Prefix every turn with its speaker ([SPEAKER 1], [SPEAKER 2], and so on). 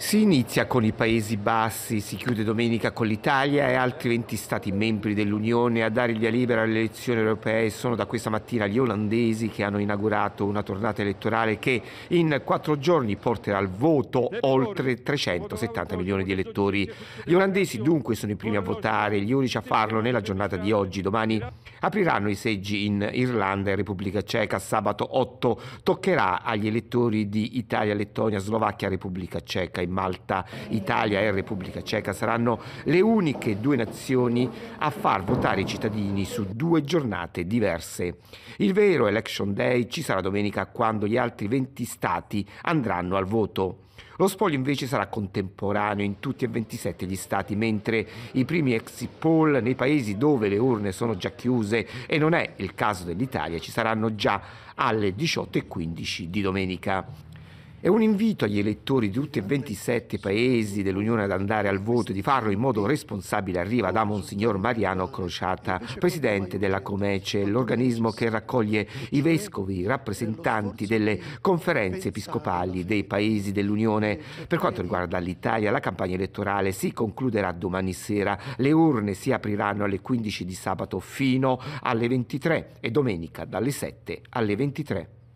[SPEAKER 1] Si inizia con i Paesi Bassi, si chiude domenica con l'Italia e altri 20 Stati membri dell'Unione a dare il via libera alle elezioni europee sono da questa mattina gli olandesi che hanno inaugurato una tornata elettorale che in quattro giorni porterà al voto oltre 370 milioni di elettori. Gli olandesi dunque sono i primi a votare, gli unici a farlo nella giornata di oggi. Domani apriranno i seggi in Irlanda e Repubblica Ceca, sabato 8 toccherà agli elettori di Italia, Lettonia, Slovacchia, Repubblica Ceca E Malta, Italia e Repubblica Ceca saranno le uniche due nazioni a far votare i cittadini su due giornate diverse. Il vero Election Day ci sarà domenica quando gli altri 20 stati andranno al voto. Lo spoglio invece sarà contemporaneo in tutti e 27 gli stati, mentre i primi exit poll nei paesi dove le urne sono già chiuse e non è il caso dell'Italia ci saranno già alle 18.15 di domenica. È un invito agli elettori di tutti e 27 paesi dell'Unione ad andare al voto e di farlo in modo responsabile arriva da Monsignor Mariano Crociata, presidente della Comece, l'organismo che raccoglie i vescovi, rappresentanti delle conferenze episcopali dei paesi dell'Unione. Per quanto riguarda l'Italia, la campagna elettorale si concluderà domani sera. Le urne si apriranno alle 15 di sabato fino alle 23 e domenica dalle 7 alle 23.